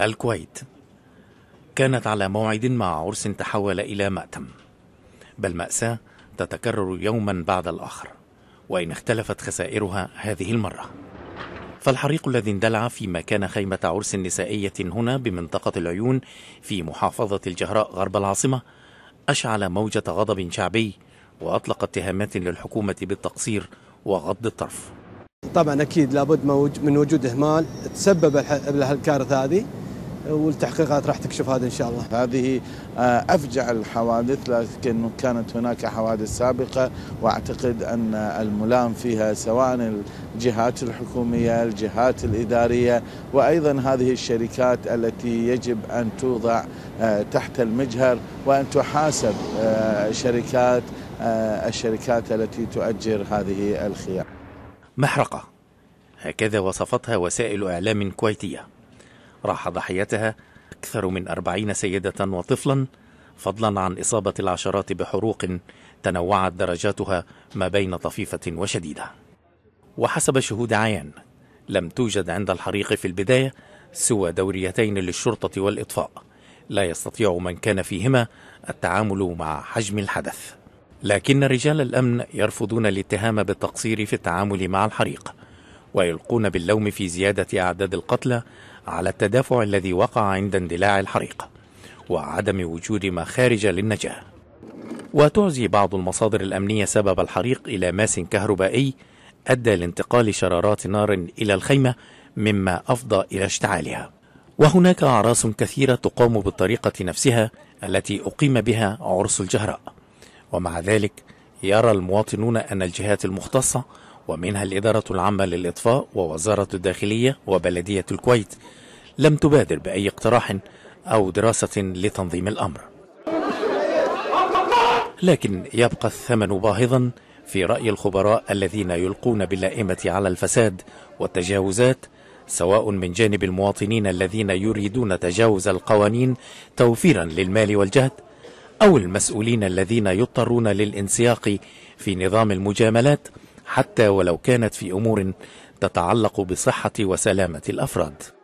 الكويت كانت على موعد مع عرس تحول إلى مأتم بل مأساة تتكرر يوما بعد الآخر وإن اختلفت خسائرها هذه المرة فالحريق الذي اندلع في مكان خيمة عرس نسائية هنا بمنطقة العيون في محافظة الجهراء غرب العاصمة أشعل موجة غضب شعبي وأطلق اتهامات للحكومة بالتقصير وغض الطرف طبعا أكيد لابد من وجود إهمال تسبب الكارثة هذه والتحقيقات راح تكشف هذا ان شاء الله. هذه آه، افجع الحوادث لكن كانت هناك حوادث سابقه واعتقد ان الملام فيها سواء الجهات الحكوميه، الجهات الاداريه وايضا هذه الشركات التي يجب ان توضع آه، تحت المجهر وان تحاسب آه، شركات الشركات التي تؤجر هذه الخيام. محرقه هكذا وصفتها وسائل اعلام كويتيه. راح ضحيتها أكثر من أربعين سيدة وطفلا فضلا عن إصابة العشرات بحروق تنوعت درجاتها ما بين طفيفة وشديدة وحسب شهود عيان لم توجد عند الحريق في البداية سوى دوريتين للشرطة والإطفاء لا يستطيع من كان فيهما التعامل مع حجم الحدث لكن رجال الأمن يرفضون الاتهام بالتقصير في التعامل مع الحريق ويلقون باللوم في زيادة أعداد القتلى على التدافع الذي وقع عند اندلاع الحريق وعدم وجود مخارج للنجاة وتعزي بعض المصادر الأمنية سبب الحريق إلى ماس كهربائي أدى لانتقال شرارات نار إلى الخيمة مما أفضى إلى اشتعالها وهناك أعراس كثيرة تقام بالطريقة نفسها التي أقيم بها عرس الجهراء ومع ذلك يرى المواطنون أن الجهات المختصة ومنها الإدارة العامة للإطفاء ووزارة الداخلية وبلدية الكويت لم تبادر بأي اقتراح أو دراسة لتنظيم الأمر لكن يبقى الثمن باهظا في رأي الخبراء الذين يلقون باللائمة على الفساد والتجاوزات سواء من جانب المواطنين الذين يريدون تجاوز القوانين توفيرا للمال والجهد أو المسؤولين الذين يضطرون للانسياق في نظام المجاملات حتى ولو كانت في أمور تتعلق بصحة وسلامة الأفراد